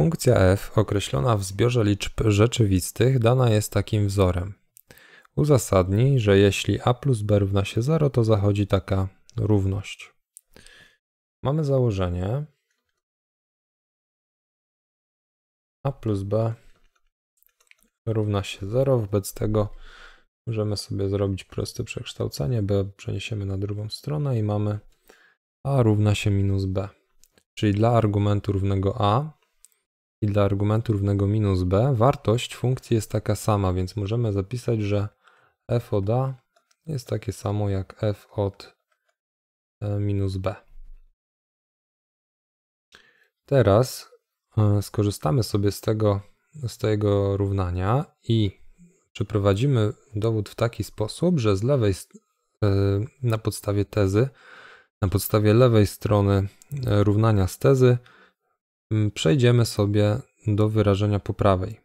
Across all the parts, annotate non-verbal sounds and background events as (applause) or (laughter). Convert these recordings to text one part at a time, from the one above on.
Funkcja f określona w zbiorze liczb rzeczywistych dana jest takim wzorem. Uzasadnij, że jeśli a plus b równa się 0, to zachodzi taka równość. Mamy założenie a plus b równa się 0, wobec tego możemy sobie zrobić proste przekształcenie, b przeniesiemy na drugą stronę i mamy a równa się minus b. Czyli dla argumentu równego a i dla argumentu równego minus b wartość funkcji jest taka sama, więc możemy zapisać, że f od a jest takie samo jak f od e, minus b. Teraz e, skorzystamy sobie z tego, z tego równania i przeprowadzimy dowód w taki sposób, że z lewej e, na podstawie tezy, na podstawie lewej strony równania z tezy Mm, przejdziemy sobie do wyrażenia po prawej.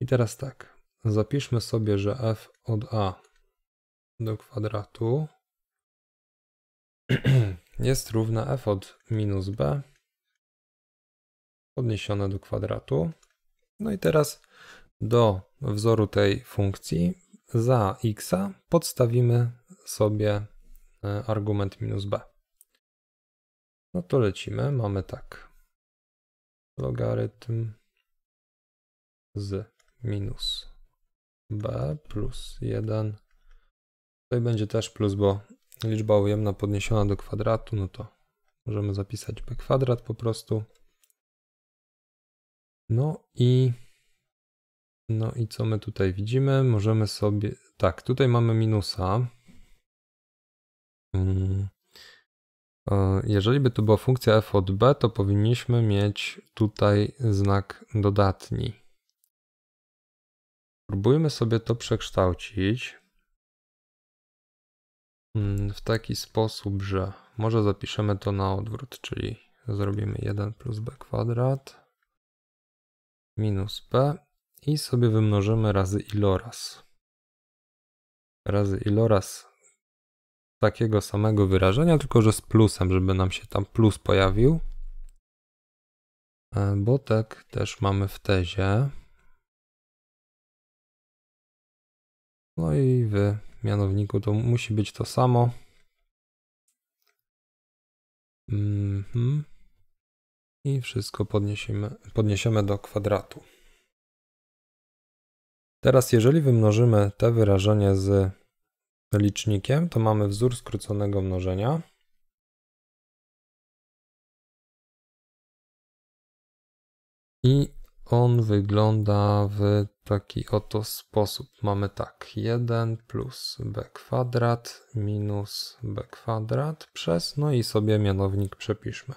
I teraz tak, zapiszmy sobie, że f od a do kwadratu (clears throat) jest równe f od minus b podniesione do kwadratu. No i teraz do wzoru tej funkcji za x podstawimy sobie e, argument minus b. No to lecimy, mamy tak logarytm z minus b plus 1. Tutaj będzie też plus, bo liczba ujemna podniesiona do kwadratu, no to możemy zapisać b kwadrat po prostu. No i no i co my tutaj widzimy? Możemy sobie, tak, tutaj mamy minusa. Hmm. E, jeżeli by tu była funkcja f od b, to powinniśmy mieć tutaj znak dodatni. Spróbujmy sobie to przekształcić mm, w taki sposób, że może zapiszemy to na odwrót, czyli zrobimy 1 plus b kwadrat minus p i sobie wymnożymy razy iloraz. Razy iloraz takiego samego wyrażenia, tylko że z plusem, żeby nam się tam plus pojawił. E, bo tak też mamy w tezie. No i w mianowniku to musi być to samo. Mm -hmm. I wszystko podniesiemy, podniesiemy do kwadratu. Teraz jeżeli wymnożymy te wyrażenie z licznikiem, to mamy wzór skróconego mnożenia. I on wygląda w taki oto sposób. Mamy tak 1 plus b kwadrat minus b kwadrat przez, no i sobie mianownik przepiszmy.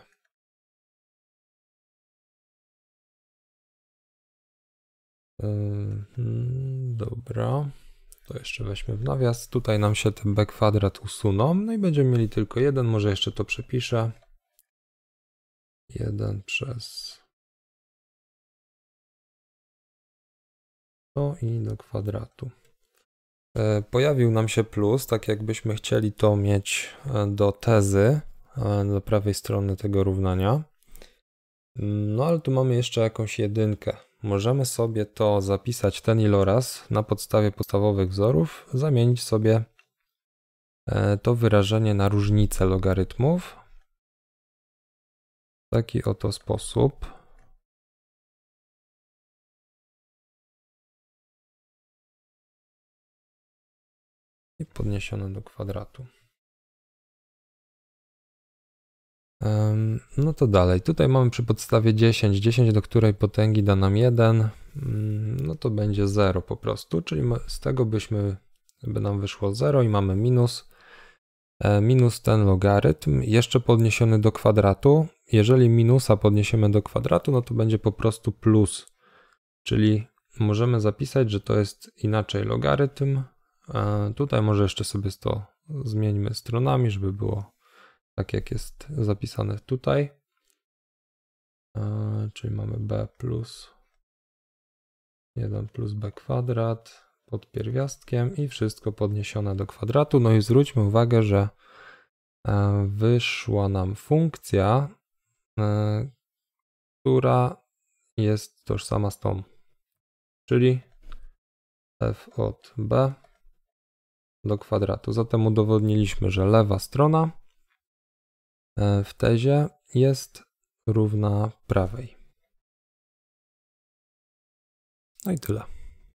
Yy, hmm, dobra. To jeszcze weźmy w nawias. Tutaj nam się ten b kwadrat usuną. No i będziemy mieli tylko jeden. Może jeszcze to przepiszę. 1 przez to i do kwadratu. E, pojawił nam się plus, tak jakbyśmy chcieli to mieć e, do tezy, e, do prawej strony tego równania. No ale tu mamy jeszcze jakąś jedynkę. Możemy sobie to zapisać ten iloraz na podstawie podstawowych wzorów, zamienić sobie e, to wyrażenie na różnicę logarytmów w taki oto sposób. I podniesione do kwadratu. No to dalej, tutaj mamy przy podstawie 10, 10 do której potęgi da nam 1, mm, no to będzie 0 po prostu, czyli z tego byśmy, by nam wyszło 0 i mamy minus, e, minus ten logarytm jeszcze podniesiony do kwadratu. Jeżeli minusa podniesiemy do kwadratu, no to będzie po prostu plus, czyli możemy zapisać, że to jest inaczej logarytm. E, tutaj może jeszcze sobie to zmieńmy stronami, żeby było tak jak jest zapisane tutaj. E, czyli mamy b plus 1 plus b kwadrat pod pierwiastkiem i wszystko podniesione do kwadratu. No i zwróćmy uwagę, że e, wyszła nam funkcja, e, która jest tożsama z tą, czyli f od b do kwadratu. Zatem udowodniliśmy, że lewa strona E, w tezie jest równa prawej. No i tyle.